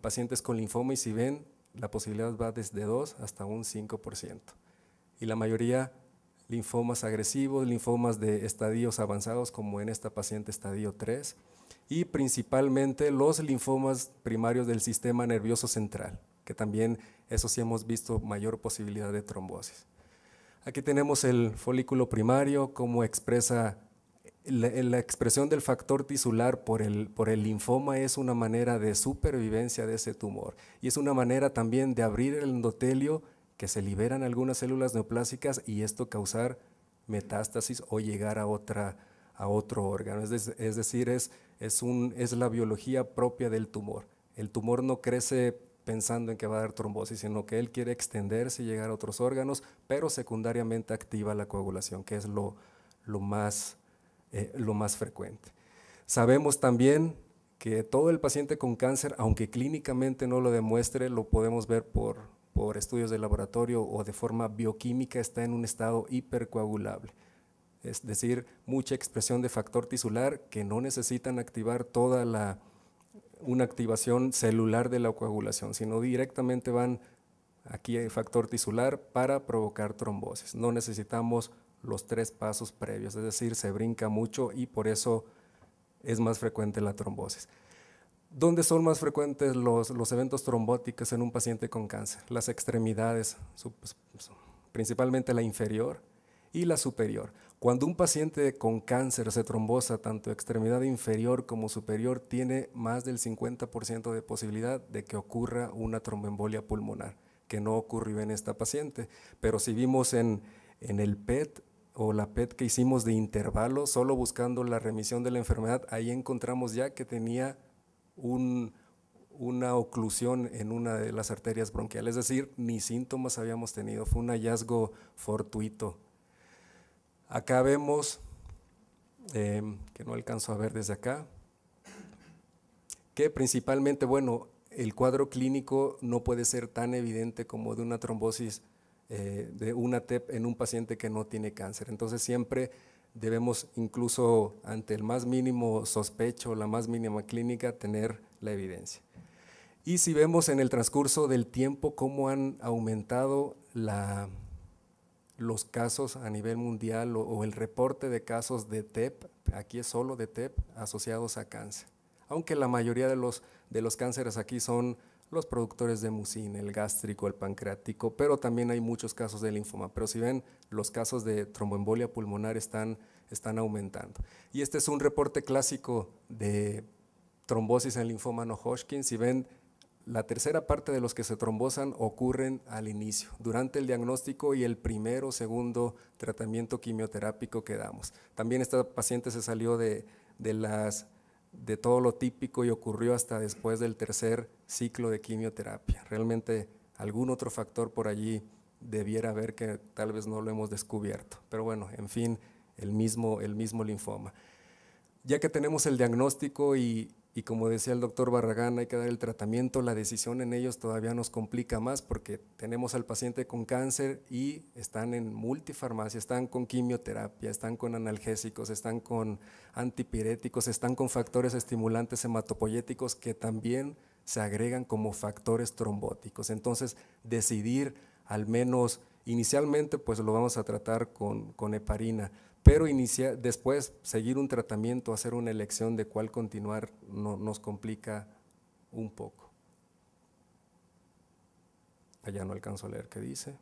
pacientes con linfoma y si ven, la posibilidad va desde 2 hasta un 5%. Y la mayoría linfomas agresivos, linfomas de estadios avanzados, como en esta paciente estadio 3, y principalmente los linfomas primarios del sistema nervioso central, que también eso sí hemos visto mayor posibilidad de trombosis. Aquí tenemos el folículo primario, cómo expresa la, expresión del factor tisular por el, linfoma es una manera de supervivencia de ese tumor y es una manera también de abrir el endotelio que se liberan algunas células neoplásicas y esto causar metástasis o llegar a, otra, a otro órgano. Es, decir, es, la biología propia del tumor. El tumor no crece pensando en que va a dar trombosis, sino que él quiere extenderse y llegar a otros órganos, pero secundariamente activa la coagulación, que es lo, lo más eh, lo más frecuente. Sabemos también que todo el paciente con cáncer, aunque clínicamente no lo demuestre, lo podemos ver por, estudios de laboratorio o de forma bioquímica, está en un estado hipercoagulable. Es decir, mucha expresión de factor tisular que no necesitan activar toda la, una activación celular de la coagulación, sino directamente van aquí al factor tisular para provocar trombosis. No necesitamos los tres pasos previos, es decir, se brinca mucho y por eso es más frecuente la trombosis. ¿Dónde son más frecuentes los, eventos trombóticos en un paciente con cáncer? Las extremidades, pues, principalmente la inferior y la superior. Cuando un paciente con cáncer se trombosa tanto extremidad inferior como superior, tiene más del 50% de posibilidad de que ocurra una tromboembolia pulmonar, que no ocurrió en esta paciente. Pero si vimos en, en el PET o la PET que hicimos de intervalo, solo buscando la remisión de la enfermedad, ahí encontramos ya que tenía una oclusión en una de las arterias bronquiales, es decir, ni síntomas habíamos tenido, fue un hallazgo fortuito. Acá vemos, em, que no alcanzo a ver desde acá, que principalmente, bueno, el cuadro clínico no puede ser tan evidente como de una trombosis eh, de una TEP en un paciente que no tiene cáncer. Entonces siempre debemos incluso ante el más mínimo sospecho, la más mínima clínica, tener la evidencia. Y si vemos en el transcurso del tiempo cómo han aumentado la, los casos a nivel mundial o, el reporte de casos de TEP, aquí es solo de TEP, asociados a cáncer. Aunque la mayoría de los, de los cánceres aquí son los productores de mucina, el gástrico, el pancreático, pero también hay muchos casos de linfoma. Pero si ven, los casos de tromboembolia pulmonar están, están aumentando. Y este es un reporte clásico de trombosis en linfoma no Hodgkin. Si ven, la tercera parte de los que se trombosan ocurren al inicio, durante el diagnóstico y el primero segundo tratamiento quimioterápico que damos. También esta paciente se salió de las de todo lo típico y ocurrió hasta después del tercer ciclo de quimioterapia. Realmente algún otro factor por allí debiera haber que tal vez no lo hemos descubierto. Pero bueno, en fin, el mismo, el mismo linfoma. Ya que tenemos el diagnóstico y y como decía el doctor Barragán, hay que dar el tratamiento, la decisión en ellos todavía nos complica más porque tenemos al paciente con cáncer y están en multifarmacia, están con quimioterapia, están con analgésicos, están con antipiréticos, están con factores estimulantes hematopoyéticos que también se agregan como factores trombóticos. Entonces, decidir al menos inicialmente, pues lo vamos a tratar con, con heparina pero después seguir un tratamiento, hacer una elección de cuál continuar nos complica un poco. Allá no alcanzo a leer qué dice.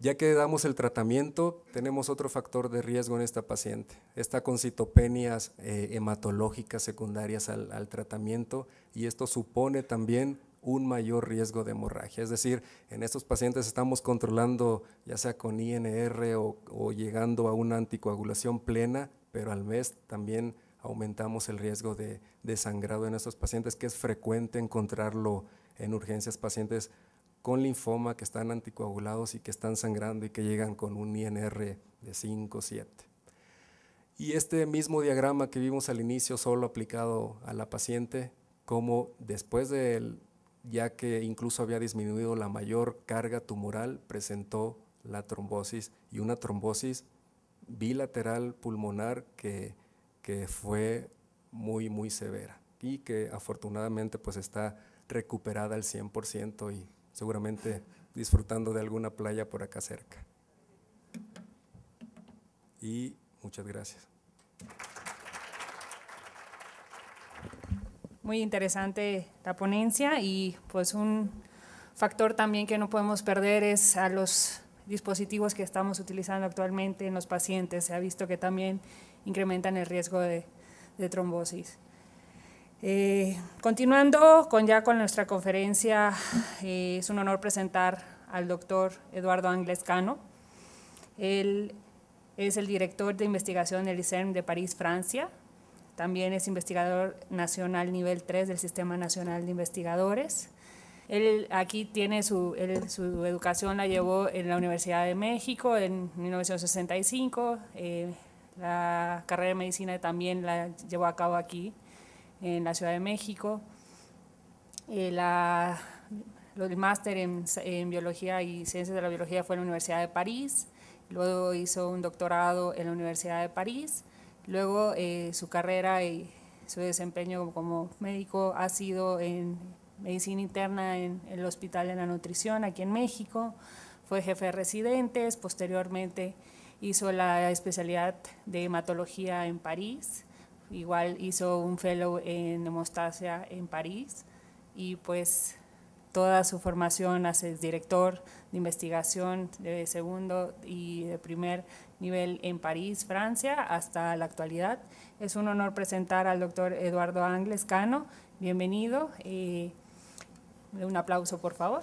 Ya que damos el tratamiento, tenemos otro factor de riesgo en esta paciente. Está con citopenias eh, hematológicas secundarias al tratamiento y esto supone también un mayor riesgo de hemorragia. Es decir, en estos pacientes estamos controlando ya sea con INR o, llegando a una anticoagulación plena, pero al mes también aumentamos el riesgo de, sangrado en estos pacientes, que es frecuente encontrarlo en urgencias, pacientes con linfoma que están anticoagulados y que están sangrando y que llegan con un INR de 5, 7. Y este mismo diagrama que vimos al inicio, solo aplicado a la paciente, como después del ya que incluso había disminuido la mayor carga tumoral, presentó la trombosis y una trombosis bilateral pulmonar que, que fue muy, muy severa y que afortunadamente pues está recuperada al 100% y seguramente disfrutando de alguna playa por acá cerca. Y muchas gracias. muy interesante la ponencia y pues un factor también que no podemos perder es a los dispositivos que estamos utilizando actualmente en los pacientes. Se ha visto que también incrementan el riesgo de, trombosis. Eh, continuando con ya con nuestra conferencia, eh, es un honor presentar al doctor Eduardo Anglescano. Él es el director de investigación del ICERM de París, Francia, también es investigador nacional nivel 3 del Sistema Nacional de Investigadores. Él aquí tiene su, educación, la llevó en la Universidad de México en 1965. Eh, la carrera de medicina también la llevó a cabo aquí, en la Ciudad de México. Eh, el máster en, biología y ciencias de la biología fue en la Universidad de París. Luego hizo un doctorado en la Universidad de París. Luego eh, su carrera y su desempeño como médico ha sido en medicina interna en el Hospital de la Nutrición aquí en México, fue jefe de residentes, posteriormente hizo la especialidad de hematología en París, igual hizo un fellow en hemostasia en París y pues toda su formación hace director de investigación de segundo y de primer nivel en París, Francia, hasta la actualidad. Es un honor presentar al doctor Eduardo Angles Cano. Bienvenido. Eh, un aplauso, por favor.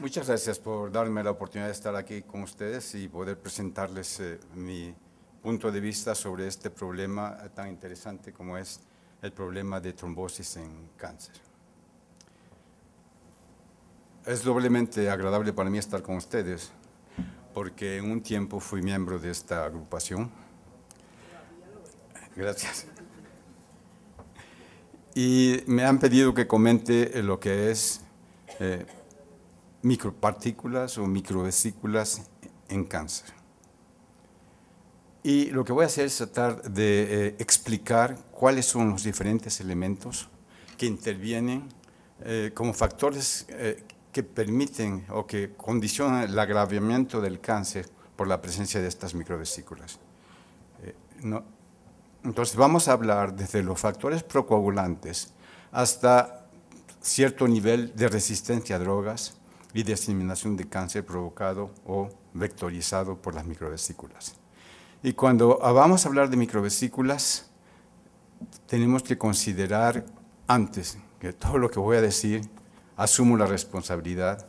Muchas gracias por darme la oportunidad de estar aquí con ustedes y poder presentarles eh, mi punto de vista sobre este problema tan interesante como es el problema de trombosis en cáncer. Es doblemente agradable para mí estar con ustedes, porque en un tiempo fui miembro de esta agrupación. Gracias. Y me han pedido que comente eh, lo que es eh, micropartículas o microvesículas en cáncer. Y lo que voy a hacer es tratar de eh, explicar cuáles son los diferentes elementos que intervienen eh, como factores eh, que permiten o que condicionan el agravamiento del cáncer por la presencia de estas microvesículas. Entonces vamos a hablar desde los factores procoagulantes hasta cierto nivel de resistencia a drogas y de asimilación de cáncer provocado o vectorizado por las microvesículas. Y cuando vamos a hablar de microvesículas, tenemos que considerar antes que todo lo que voy a decir, asumo la responsabilidad,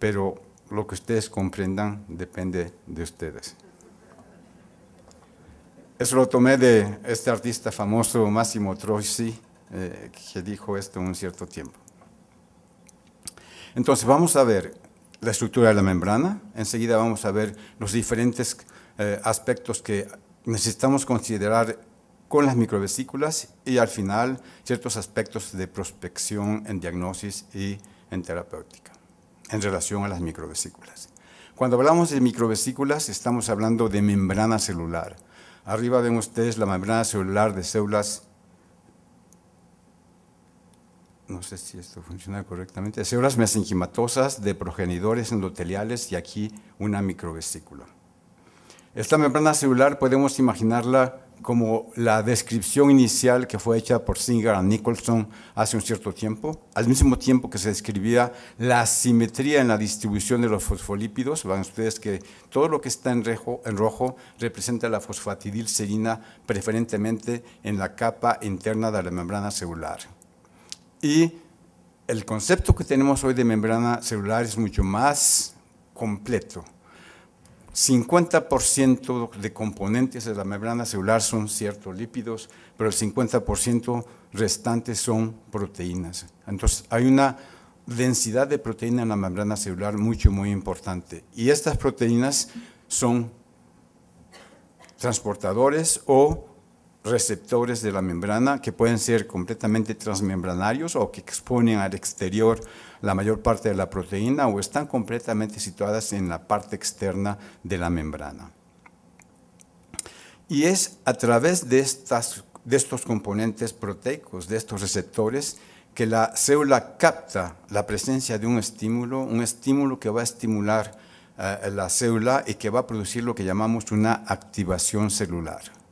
pero lo que ustedes comprendan depende de ustedes. Eso lo tomé de este artista famoso, Máximo Troisi, eh, que dijo esto un cierto tiempo. Entonces, vamos a ver la estructura de la membrana, enseguida vamos a ver los diferentes eh, aspectos que necesitamos considerar con las microvesículas y al final ciertos aspectos de prospección en diagnosis y en terapéutica en relación a las microvesículas. Cuando hablamos de microvesículas estamos hablando de membrana celular. Arriba ven ustedes la membrana celular de células no sé si esto funciona correctamente, células mesenquimatosas de progenidores endoteliales y aquí una microvesícula. Esta membrana celular podemos imaginarla como la descripción inicial que fue hecha por Singer y Nicholson hace un cierto tiempo, al mismo tiempo que se describía la simetría en la distribución de los fosfolípidos, van ustedes que todo lo que está en rojo, en rojo representa la fosfatidilserina preferentemente en la capa interna de la membrana celular. Y el concepto que tenemos hoy de membrana celular es mucho más completo 50% de componentes de la membrana celular son ciertos lípidos, pero el 50% restante son proteínas. Entonces, hay una densidad de proteína en la membrana celular mucho, muy importante. Y estas proteínas son transportadores o receptores de la membrana que pueden ser completamente transmembranarios o que exponen al exterior la mayor parte de la proteína o están completamente situadas en la parte externa de la membrana. Y es a través de, de estos componentes proteicos, de estos receptores, que la célula capta la presencia de un estímulo, un estímulo que va a estimular eh, la célula y que va a producir lo que llamamos una activación celular.